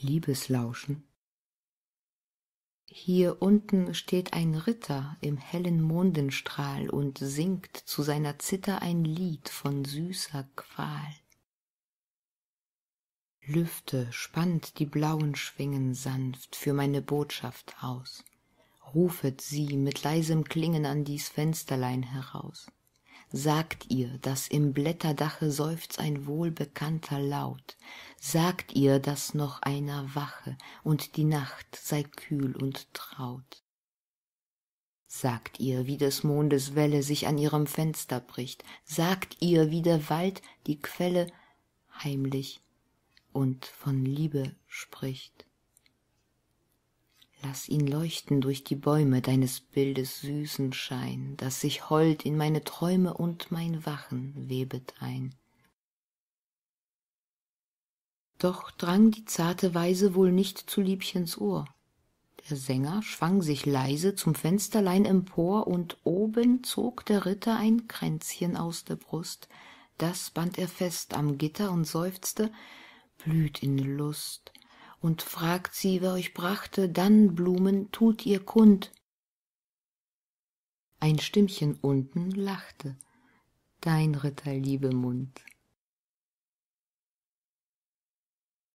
Liebeslauschen. Hier unten steht ein Ritter im hellen Mondenstrahl und singt zu seiner Zither ein Lied von süßer Qual. Lüfte spannt die blauen Schwingen sanft für meine Botschaft aus, rufet sie mit leisem Klingen an dies Fensterlein heraus sagt ihr, daß im Blätterdache seufzt ein wohlbekannter Laut, sagt ihr, daß noch einer wache und die Nacht sei kühl und traut. Sagt ihr, wie des Mondes Welle sich an ihrem Fenster bricht, sagt ihr, wie der Wald die Quelle heimlich und von Liebe spricht. Lass ihn leuchten durch die Bäume deines Bildes süßen Schein, das sich hold in meine Träume und mein Wachen webet ein. Doch drang die zarte Weise wohl nicht zu Liebchens Ohr. Der Sänger schwang sich leise zum Fensterlein empor, und oben zog der Ritter ein Kränzchen aus der Brust, das band er fest am Gitter und seufzte, blüht in Lust, und fragt sie, wer euch brachte, dann Blumen tut ihr kund. Ein Stimmchen unten lachte, dein Ritter, liebe Mund.